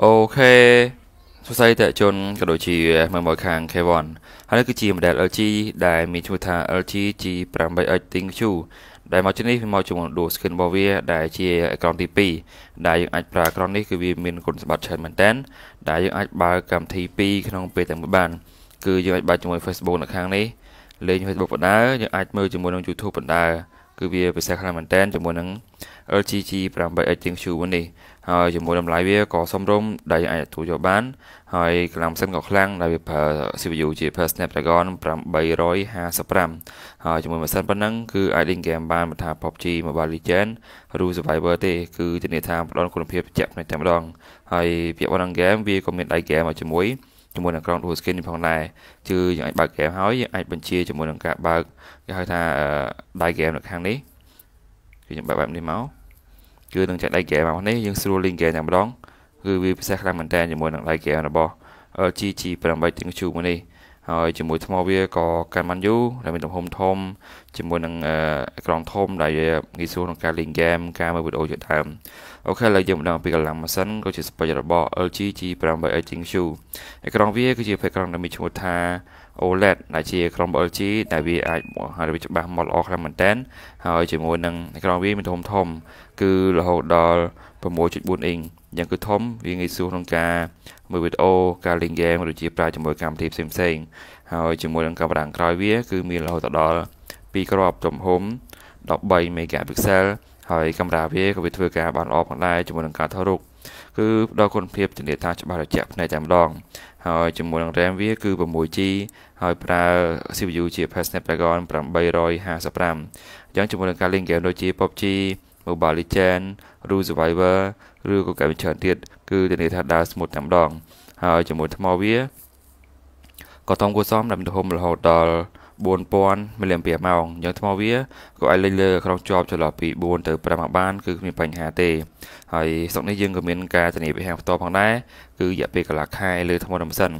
អូខេសរសៃតេជនក៏ដូចជាមើលមកខាង K1 ហើយនេះគឺជា model LG ដែលមានឈ្មោះថា LG G8X ThinQ ដែលមកជនេះវាមកជាមួយដួល skin របស់វាដែលជាអេក្រង់ទី2ដែលយើងអាចប្រើអេក្រង់នេះគឺវាមានគុណសម្បត្តិច្រើនមែនតើដែលយើងអាចបើកកម្មវិធី2ក្នុងពេលតែមួយបាន គឺយើងអាចបើកជាមួយ Facebook នៅខាងនេះលេង Facebook បណ្ដាយើងអាចមើលជាមួយនឹង YouTube បណ្ដាគឺវាពិសេសខ្លាំងមែនតើជាមួយនឹង LG 8X ThinQ នេះហើយជាមួយតម្លៃវាក៏សមរម្យដែលអាចទទួលយកបានហើយកម្លាំងម៉ាស៊ីនក៏ខ្លាំងដែលវាប្រើ CPU ជា Snapdragon 855ហើយជាមួយម៉ាស៊ីនប៉ុណ្ណឹងគឺអាចលេងហ្គេមបានមិនថា PUBG Mobile Legends ឬ Survivor ទេ គឺធានាថាផ្ដល់គុណភាពជាក់ផ្នែកតែម្ដងហើយពាក្យប៉ុណ្ណឹងហ្គេមវាក៏មានដៃហ្គេមមកជាមួយជាមួយនឹង ground dual skin នេះផងដែរគឺយើងអាចបើក game ហើយយើងអាចបញ្ជាជាមួយនឹងការបើកគេហៅថាដៃ game នៅខាងនេះគឺខ្ញុំបើកបែបនេះមកគឺនឹងចាក់ diagram របស់នេះយើងស្រួល link តែម្ដងគឺវាពិសេសខ្លាំងមែនតើជាមួយនឹង diagram របស់ GG8 ThinkQ មួយនេះហើយជាមួយថ្មវាក៏កាន់បានយូរដែលមានទំហំធំ ជាមួយនឹងអេក្រង់ធំ ដែលងាយស្រួលក្នុងការលេងហ្គេមការមើលវីដេអូជាដើមអូខេឥឡូវយើងមកដឹងពីកម្លាំងម៉ាស៊ីនក៏ជាស្ពេចរបស់ LG G580Q អេក្រង់វាគឺជាអេក្រង់ដែលមានឈ្មោះថា OLED ដែលជាអេក្រង់ LG ដែលវាអាចបង្ហាញច្បាស់មកល្អខ្លាំងមែនទែនហើយជាមួយនឹងអេក្រង់វាមានទំហំធំគឺរហូតដល់6.4អ៊ីងយ៉ាងគឺធំវាងាយស្រួលក្នុងការមើលវីដេអូការលេងហ្គេមឬជាប្រើជាមួយកម្មវិធីផ្សេងៗហើយជាមួយនឹងកាមេរ៉ាក្រោយវាគឺមានរហូតដល់2គ្រាប់ទំហំ13 megapixel ហើយកាមេរ៉ាវាក៏វាធ្វើការបានល្អផងដែរជាមួយនឹងការថតរូបគឺផ្ដល់គុណភាពធានាថាច្បាស់ត្រជាក់ភ្នែកតែម្ដងហើយជាមួយនឹង RAM វា គឺ 6G ហើយប្រើ CPU ជា Snapdragon 855អញ្ចឹងជាមួយនឹងការលេងហ្គេមដូចជា PUBG Mobile Legend ឬ Survivor ឬក៏កម្មវិធីទៀតគឺធានាថាដើរស្មុតតែម្ដងហើយជាមួយថ្មវាក៏ធំគួរសមដែលមានទំហំរហូតដល់4000មិលីអំពែរម៉ោងអញ្ចឹងថ្មវាក៏អាចលេងលើក្នុងជាប់ចន្លោះពី4ទៅ5មកបានគឺគ្មានបញ្ហាទេហើយស្រុកនេះយើងក៏មានការធានាពីហាងផ្ទាល់ផងដែរគឺរយៈពេលកន្លះខែលើថ្មដំសិន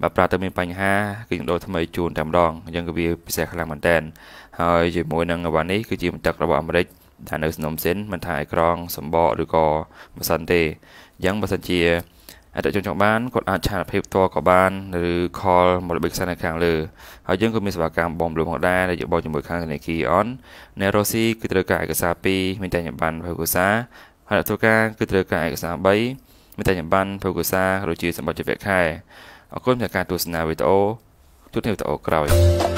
បើប្រើទៅមានបញ្ហាគឺនឹងដូរថ្មីជូនតែម្ដងអញ្ចឹងក៏វាពិសេសខ្លាំងមែនតើហើយជាមួយនឹងអវ៉ាន់នេះគឺជាមន្ទឹករបស់អាមេរិកដែលនៅស្នំសិនមិនថាអេក្រង់សម្បកឬក៏ម៉ាស៊ីនទេអញ្ចឹងបើសិនជាអតិថិជនចង់បានគាត់អាចឆានភាពផ្ទាល់ក៏បានឬ call មកលេខខ្សែនៅខាងលើហើយយើងក៏មានសេវាកម្មបំលំផងដែរដែលយើងបងជាមួយខាងធនាគារ On Nerosi គឺត្រូវការឯកសារ2មានតែញ៉ាំបានភៅកសាហើយអ្នកធ្វើការគឺត្រូវការឯកសារ3មានតែញ៉ាំបានភៅកសាឬជាសម្បត្តិជាវគ្គខែអរគុណសម្រាប់ការទស្សនាវីដេអូជួបគ្នាវីដេអូក្រោយ